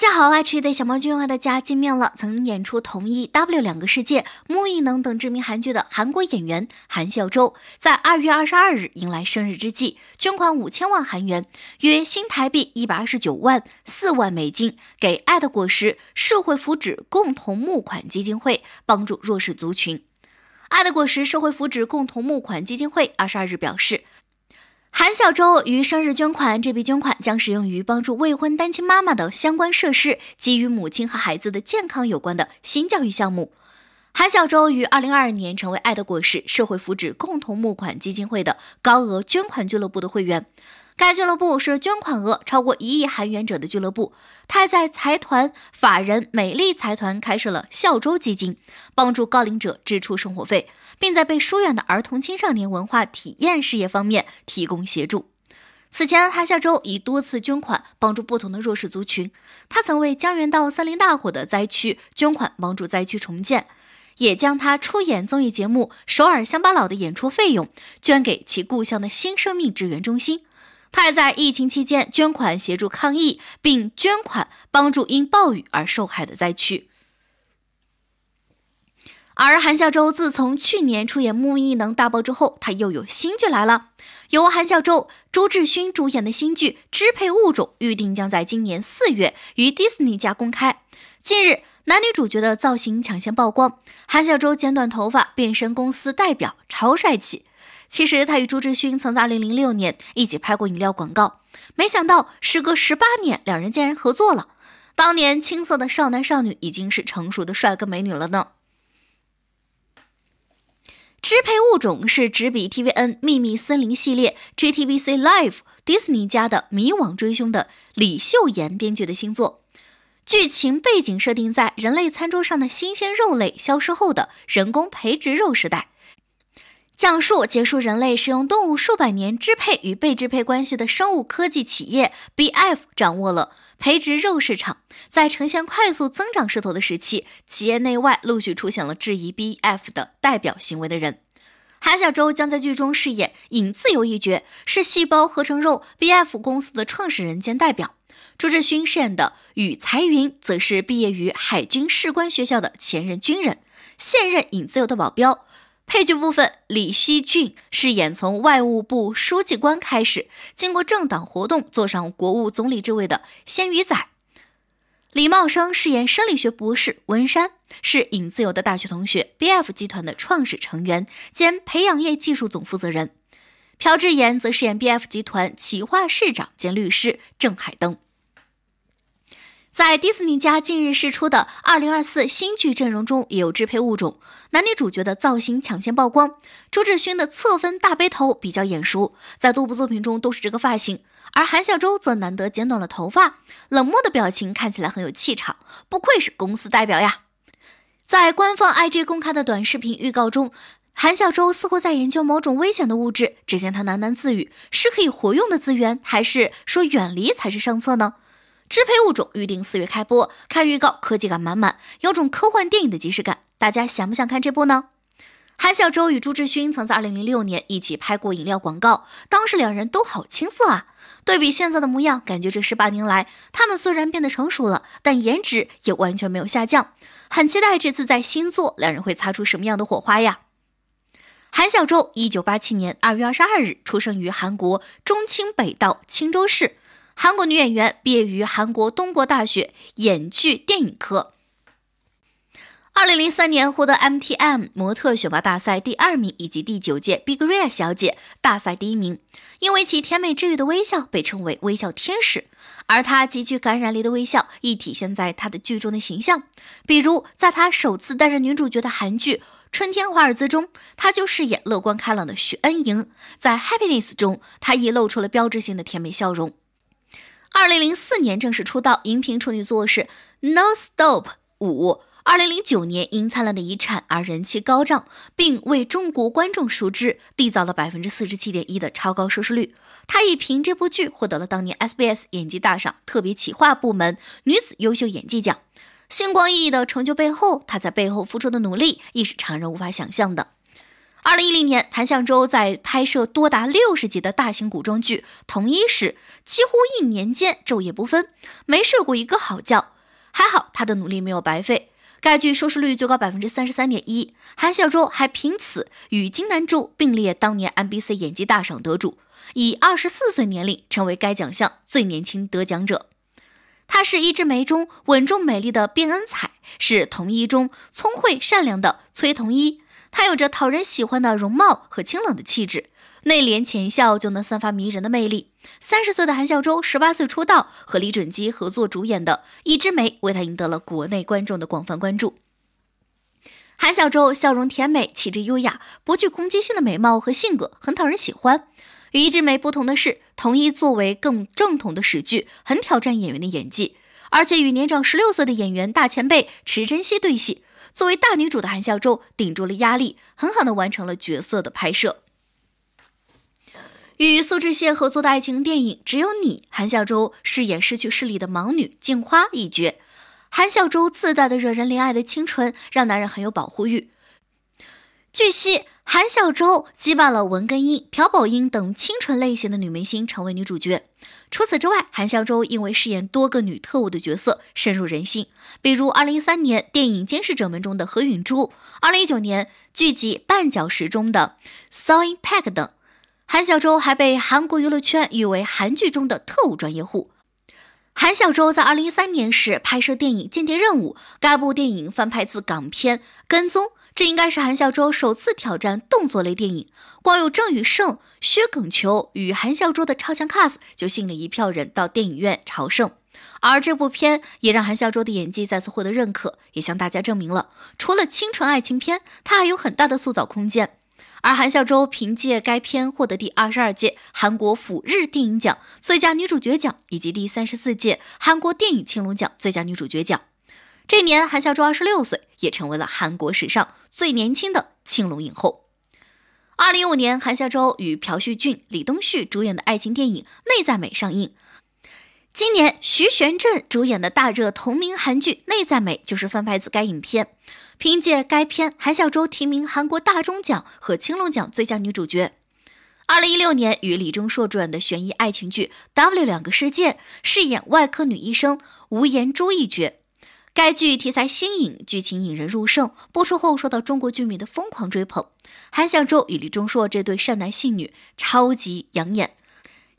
大家好，爱吃的《小猫君》和大家见面了。曾演出《同一 W》《两个世界》《木易能》等知名韩剧的韩国演员韩孝周，在二月二十二日迎来生日之际，捐款五千万韩元（约新台币一百二十九万四万美金）给“爱的果实社会福祉共同募款基金会”，帮助弱势族群。爱的果实社会福祉共同募款基金会二十二日表示。韩小周于生日捐款，这笔捐款将使用于帮助未婚单亲妈妈的相关设施，及与母亲和孩子的健康有关的新教育项目。韩孝周于二零二二年成为爱的果实社会福祉共同募款基金会的高额捐款俱乐部的会员。该俱乐部是捐款额超过一亿韩元者的俱乐部。他还在财团法人美丽财团开设了孝周基金，帮助高龄者支出生活费，并在被疏远的儿童、青少年文化体验事业方面提供协助。此前，韩孝周已多次捐款帮助不同的弱势族群。他曾为江原道森林大火的灾区捐款，帮助灾区重建。也将他出演综艺节目《首尔乡巴佬》的演出费用捐给其故乡的新生命支援中心。他还在疫情期间捐款协助抗疫，并捐款帮助因暴雨而受害的灾区。而韩孝周自从去年出演《木艺能大爆》之后，他又有新剧来了。由韩孝周、朱志勋主演的新剧《支配物种》预定将在今年四月于 Disney+ 家公开。近日，男女主角的造型抢先曝光。韩孝周剪短头发，变身公司代表，超帅气。其实他与朱智勋曾在2006年一起拍过饮料广告，没想到时隔十八年，两人竟然合作了。当年青涩的少男少女，已经是成熟的帅哥美女了呢。支配物种是执笔 TVN 秘密森林系列、JTBC Life、迪士尼家的迷惘追凶的李秀妍编剧的新作。剧情背景设定在人类餐桌上的新鲜肉类消失后的人工培植肉时代，讲述结束人类使用动物数百年支配与被支配关系的生物科技企业 BF 掌握了培植肉市场，在呈现快速增长势头的时期，企业内外陆续出现了质疑 BF 的代表行为的人。韩小洲将在剧中饰演尹自由一角，是细胞合成肉 BF 公司的创始人兼代表。朱志勋饰演的禹才云，则是毕业于海军士官学校的前任军人，现任尹自由的保镖。配角部分，李希俊饰演从外务部书记官开始，经过政党活动，坐上国务总理之位的鲜鱼仔。李茂生饰演生理学博士文山，是尹自由的大学同学，B F 集团的创始成员兼培养业技术总负责人。朴智妍则饰演 B F 集团企划室长兼律师郑海登。在迪士尼家近日释出的二零二四新剧阵容中，也有支配物种男女主角的造型抢先曝光。朱志勋的侧分大背头比较眼熟，在多部作品中都是这个发型。而韩孝周则难得剪短了头发，冷漠的表情看起来很有气场，不愧是公司代表呀。在官方 IG 公开的短视频预告中，韩孝周似乎在研究某种危险的物质，只见他喃喃自语：“是可以活用的资源，还是说远离才是上策呢？”《支配物种》预定四月开播，看预告科技感满满，有种科幻电影的即视感。大家想不想看这部呢？韩小周与朱志勋曾在2006年一起拍过饮料广告，当时两人都好青涩啊。对比现在的模样，感觉这十八年来他们虽然变得成熟了，但颜值也完全没有下降。很期待这次在新作两人会擦出什么样的火花呀！韩小周，1 9 8 7年2月22日出生于韩国中清北道青州市。韩国女演员毕业于韩国东国大学演剧电影科。二零零三年获得 MTM 模特选拔大赛第二名以及第九届 b i g r e a 小姐大赛第一名。因为其甜美治愈的微笑被称为“微笑天使”，而她极具感染力的微笑亦体现在她的剧中的形象。比如，在她首次担任女主角的韩剧《春天华尔兹》中，她就饰演乐观开朗的许恩莹，在《Happiness》中，她亦露出了标志性的甜美笑容。二零零四年正式出道，荧屏处女作是《No Stop》五。二零零九年因《灿烂的遗产》而人气高涨，并为中国观众熟知，缔造了百分之四十七点一的超高收视率。她亦凭这部剧获得了当年 SBS 演技大赏特别企划部门女子优秀演技奖。星光熠熠的成就背后，她在背后付出的努力亦是常人无法想象的。二零一零年，谭向周在拍摄多达六十集的大型古装剧《同一》时，几乎一年间昼夜不分，没睡过一个好觉。还好他的努力没有白费，该剧收视率最高百分之三十三点一。韩相周还凭此与金南柱并列当年 MBC 演技大赏得主，以二十四岁年龄成为该奖项最年轻得奖者。他是《一枝梅》中稳重美丽的卞恩彩，是《同一》中聪慧善良的崔同一。她有着讨人喜欢的容貌和清冷的气质，内敛浅笑就能散发迷人的魅力。三十岁的韩孝周，十八岁出道，和李准基合作主演的《一枝梅》为她赢得了国内观众的广泛关注。韩孝周笑容甜美，气质优雅，不具攻击性的美貌和性格很讨人喜欢。与《一枝梅》不同的是，同一作为更正统的史剧，很挑战演员的演技，而且与年长十六岁的演员大前辈池珍熙对戏。作为大女主的韩孝周顶住了压力，狠狠地完成了角色的拍摄。与苏志燮合作的爱情电影《只有你》，韩孝周饰演失去视力的盲女镜花一角。韩孝周自带的惹人怜爱的清纯，让男人很有保护欲。据悉，韩孝周击败了文根英、朴宝英等清纯类型的女明星，成为女主角。除此之外，韩孝周因为饰演多个女特务的角色深入人心，比如2013年电影《监视者们》中的何允珠，2019年剧集《绊脚石》中的 Sawin p a c k 等。韩孝周还被韩国娱乐圈誉为韩剧中的特务专业户。韩孝周在2013年时拍摄电影《间谍任务》，该部电影翻拍自港片《跟踪》。这应该是韩孝周首次挑战动作类电影，光有郑宇盛、薛耿求与韩孝周的超强 cast 就吸引了一票人到电影院朝圣，而这部片也让韩孝周的演技再次获得认可，也向大家证明了除了清纯爱情片，他还有很大的塑造空间。而韩孝周凭借该片获得第二十二届韩国釜日电影奖最佳女主角奖以及第三十四届韩国电影青龙奖最佳女主角奖。这年，韩孝周二十六岁，也成为了韩国史上最年轻的青龙影后。二零一五年，韩孝周与朴叙俊、李东旭主演的爱情电影《内在美》上映。今年，徐玄振主演的大热同名韩剧《内在美》就是翻拍自该影片。凭借该片，韩孝周提名韩国大中奖和青龙奖最佳女主角。二零一六年，与李钟硕主演的悬疑爱情剧《W 两个世界》饰演外科女医生吴妍珠一角。该剧题材新颖，剧情引人入胜，播出后受到中国剧迷的疯狂追捧。韩小周与李钟硕这对善男信女超级养眼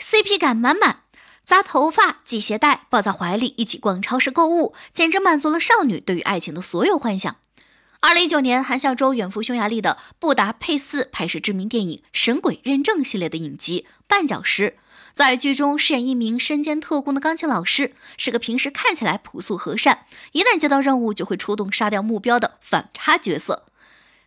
，CP 感满满，扎头发、系鞋带、抱在怀里，一起逛超市购物，简直满足了少女对于爱情的所有幻想。二零一九年，韩孝周远赴匈牙利的布达佩斯拍摄知名电影《神鬼认证》系列的影集《绊脚石》。在剧中饰演一名身兼特工的钢琴老师，是个平时看起来朴素和善，一旦接到任务就会出动杀掉目标的反差角色。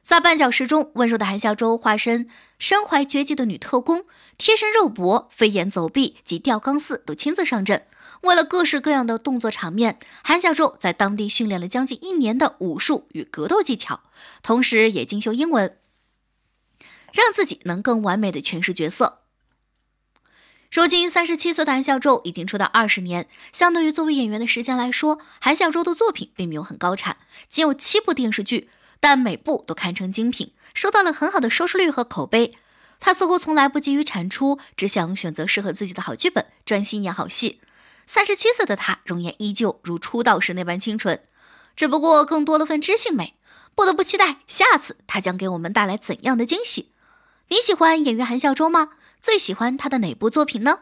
在《绊脚石》中，温柔的韩孝周化身身怀绝技的女特工，贴身肉搏、飞檐走壁及吊钢丝都亲自上阵。为了各式各样的动作场面，韩孝周在当地训练了将近一年的武术与格斗技巧，同时也精修英文，让自己能更完美的诠释角色。如今三十七岁的韩孝周已经出道二十年，相对于作为演员的时间来说，韩孝周的作品并没有很高产，仅有七部电视剧，但每部都堪称精品，收到了很好的收视率和口碑。他似乎从来不急于产出，只想选择适合自己的好剧本，专心演好戏。三十七岁的他，容颜依旧如出道时那般清纯，只不过更多了份知性美。不得不期待下次他将给我们带来怎样的惊喜。你喜欢演员韩孝周吗？最喜欢他的哪部作品呢？